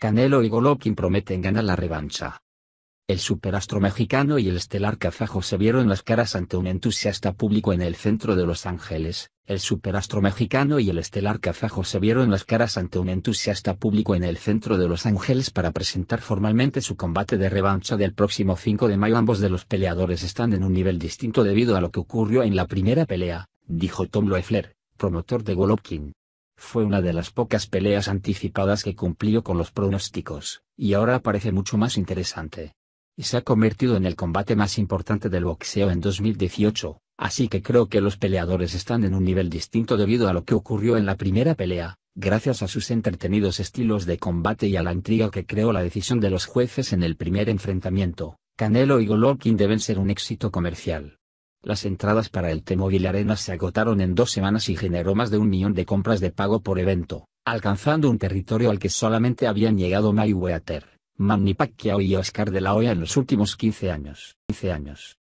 Canelo y Golovkin prometen ganar la revancha. El superastro mexicano y el estelar kazajo se vieron las caras ante un entusiasta público en el centro de Los Ángeles. El superastro mexicano y el estelar kazajo se vieron las caras ante un entusiasta público en el centro de Los Ángeles para presentar formalmente su combate de revancha del próximo 5 de mayo. Ambos de los peleadores están en un nivel distinto debido a lo que ocurrió en la primera pelea, dijo Tom Loeffler, promotor de Golovkin. Fue una de las pocas peleas anticipadas que cumplió con los pronósticos, y ahora parece mucho más interesante. se ha convertido en el combate más importante del boxeo en 2018, así que creo que los peleadores están en un nivel distinto debido a lo que ocurrió en la primera pelea, gracias a sus entretenidos estilos de combate y a la intriga que creó la decisión de los jueces en el primer enfrentamiento, Canelo y Golovkin deben ser un éxito comercial. Las entradas para el T-Mobile Arena se agotaron en dos semanas y generó más de un millón de compras de pago por evento, alcanzando un territorio al que solamente habían llegado Mayweather, Manny Pacquiao y Oscar de la Hoya en los últimos 15 años. 15 años.